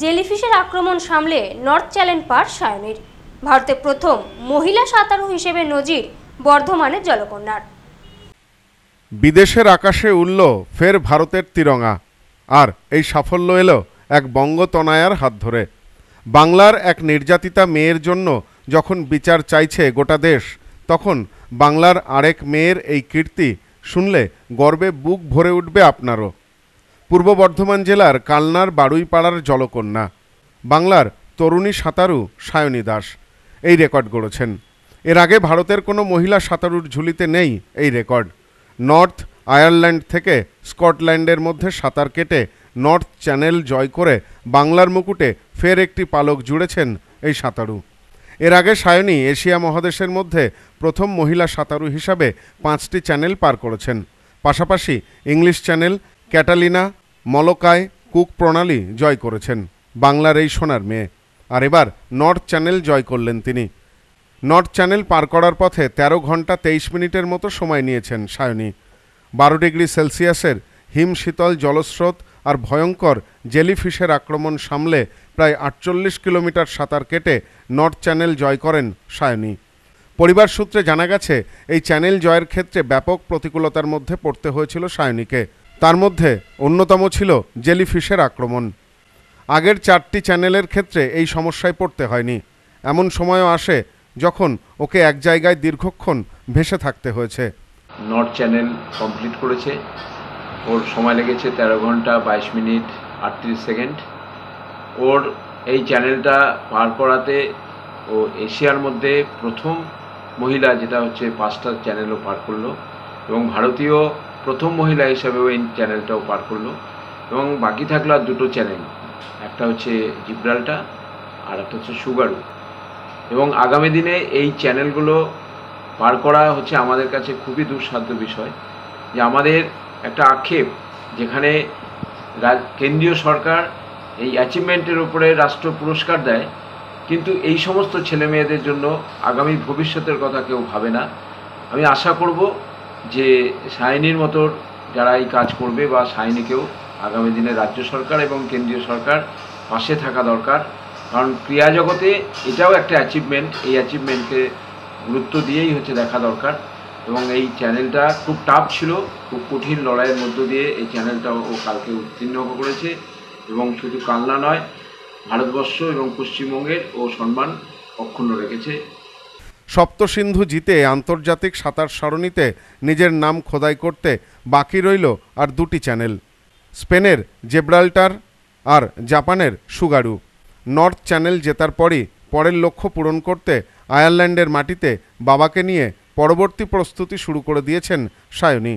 জেলিফিশের আক্রমণ সামলে north challenge পার সায়নীর ভারতে প্রথম মহিলা সাঁতারু হিসেবে নজির বর্ধমানের জলকন্যার বিদেশের আকাশে উড়ল ফের ভারতের তিরঙা আর এই সাফল্য এল এক বঙ্গতনায়ার হাত ধরে বাংলার এক নির্যাতিতা মেয়ের জন্য যখন বিচার চাইছে গোটা দেশ তখন বাংলার আরেক মেয়ের এই কীর্তি শুনলে গর্বে বুক ভরে উঠবে আপনারও পূর্ব বর্ধমান জেলার কালনার বাড়ুইপাড়ার জলকন্যা বাংলার তরুণী সাঁতারু সায়নী দাস এই রেকর্ড গড়েছেন এর আগে ভারতের কোনো মহিলা সাঁতারুর ঝুলিতে নেই এই রেকর্ড নর্থ আয়ারল্যান্ড থেকে স্কটল্যান্ডের মধ্যে সাঁতার কেটে নর্থ চ্যানেল জয় করে বাংলার মুকুটে ফের একটি পালক জুড়েছেন এই সাঁতারু এর আগে সায়নী এশিয়া মহাদেশের মধ্যে প্রথম মহিলা সাঁতারু হিসাবে পাঁচটি চ্যানেল পার করেছেন পাশাপাশি English channel Catalina Molokai Cook প্রণালী জয় করেছেন বাংলার এই সোনার মেয়ে আর এবার নর্থ চ্যানেল জয় করলেন তিনি নর্থ চ্যানেল পার করার পথে ১৩ ঘন্টা তেইশ মিনিটের মতো সময় নিয়েছেন সায়নী বারো ডিগ্রি সেলসিয়াসের হিম শীতল জলস্রোত আর ভয়ঙ্কর জেলিফিশের আক্রমণ সামলে প্রায় আটচল্লিশ কিলোমিটার সাঁতার কেটে নর্থ চ্যানেল জয় করেন সায়নী পরিবার সূত্রে জানা গেছে এই চ্যানেল জয়ের ক্ষেত্রে ব্যাপক প্রতিকূলতার মধ্যে পড়তে হয়েছিল সায়নীকে তার মধ্যে অন্যতম ছিল জেলিফিশের আক্রমণ আগের চারটি চ্যানেলের ক্ষেত্রে এই সমস্যায় পড়তে হয়নি এমন সময়ও আসে যখন ওকে এক জায়গায় দীর্ঘক্ষণ ভেসে থাকতে হয়েছে নর্থ চ্যানেল কমপ্লিট করেছে ওর সময় লেগেছে তেরো ঘন্টা বাইশ মিনিট আটত্রিশ সেকেন্ড ওর এই চ্যানেলটা পার করাতে ও এশিয়ার মধ্যে প্রথম মহিলা যেটা হচ্ছে পাঁচটা চ্যানেলও পার করলো এবং ভারতীয় প্রথম মহিলা হিসাবে ওই চ্যানেলটাও পার করলো এবং বাকি থাকলো আর দুটো চ্যানেল একটা হচ্ছে জিব্রালটা আর একটা হচ্ছে সুগারু এবং আগামী দিনে এই চ্যানেলগুলো পার করা হচ্ছে আমাদের কাছে খুবই দুঃসাধ্য বিষয় যে আমাদের একটা আক্ষেপ যেখানে কেন্দ্রীয় সরকার এই অ্যাচিভমেন্টের উপরে রাষ্ট্র পুরস্কার দেয় কিন্তু এই সমস্ত ছেলেমেয়েদের জন্য আগামী ভবিষ্যতের কথা কেউ ভাবে না আমি আশা করব যে সাইনির মতো যারা এই কাজ করবে বা সাইনিকেও আগামী দিনে রাজ্য সরকার এবং কেন্দ্রীয় সরকার পাশে থাকা দরকার কারণ ক্রীড়া জগতে এটাও একটা অ্যাচিভমেন্ট এই অ্যাচিভমেন্টকে গুরুত্ব দিয়েই হচ্ছে দেখা দরকার এবং এই চ্যানেলটা খুব টাফ ছিল খুব কঠিন লড়াইয়ের মধ্য দিয়ে এই চ্যানেলটাও ও কালকে উত্তীর্ণ করেছে এবং শুধু কান্না নয় ভারতবর্ষ এবং পশ্চিমবঙ্গের ও সম্মান অক্ষুণ্ণ রেখেছে সপ্তসিন্ধু জিতে আন্তর্জাতিক সাঁতার সরণিতে নিজের নাম খোদাই করতে বাকি রইল আর দুটি চ্যানেল স্পেনের জেব্রাল্টার আর জাপানের সুগারু নর্থ চ্যানেল জেতার পরই পরের লক্ষ্য পূরণ করতে আয়ারল্যান্ডের মাটিতে বাবাকে নিয়ে পরবর্তী প্রস্তুতি শুরু করে দিয়েছেন সায়নী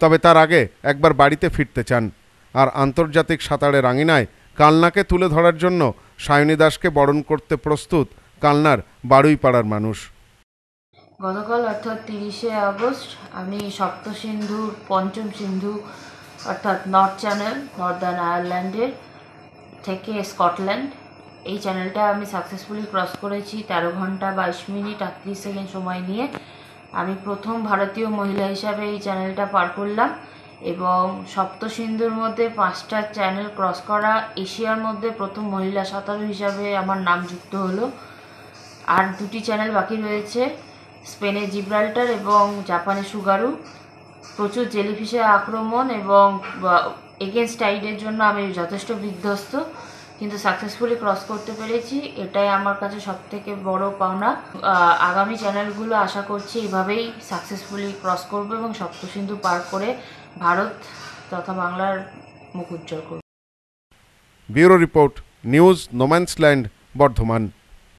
তবে তার আগে একবার বাড়িতে ফিরতে চান আর আন্তর্জাতিক সাঁতারের আঙিনায় কালনাকে তুলে ধরার জন্য সায়নী দাসকে বরণ করতে প্রস্তুত কালনার বারুইপাড়ার মানুষ গতকাল অর্থাৎ তিরিশে আগস্ট আমি সপ্ত সিন্ধু পঞ্চম সিন্ধু অর্থাৎ নর্থ চ্যানেল নর্দার্ন আয়ারল্যান্ডের থেকে স্কটল্যান্ড এই চ্যানেলটা আমি সাকসেসফুলি ক্রস করেছি তেরো ঘন্টা বাইশ মিনিট আটত্রিশ সেকেন্ড সময় নিয়ে আমি প্রথম ভারতীয় মহিলা হিসাবে এই চ্যানেলটা পার করলাম এবং সপ্ত সিন্ধুর মধ্যে পাঁচটা চ্যানেল ক্রস করা এশিয়ার মধ্যে প্রথম মহিলা সাঁতারু হিসাবে আমার নাম যুক্ত হলো আর দুটি চ্যানেল বাকি রয়েছে স্পেনে জিব্রাল্টার এবং জাপানে সুগারু প্রচুর জেলিফিশের আক্রমণ এবং এগেনস্ট টাইডের জন্য আমি যথেষ্ট বিধ্বস্ত কিন্তু সাকসেসফুলি ক্রস করতে পেরেছি এটাই আমার কাছে সব থেকে বড় পাওনা আগামী চ্যানেলগুলো আশা করছি এভাবেই সাকসেসফুলি ক্রস করবো এবং সপ্তসিন্ধু পার করে ভারত তথা বাংলার মুখ উজ্জ্বল করবে bureau report news no man's land Bardhaman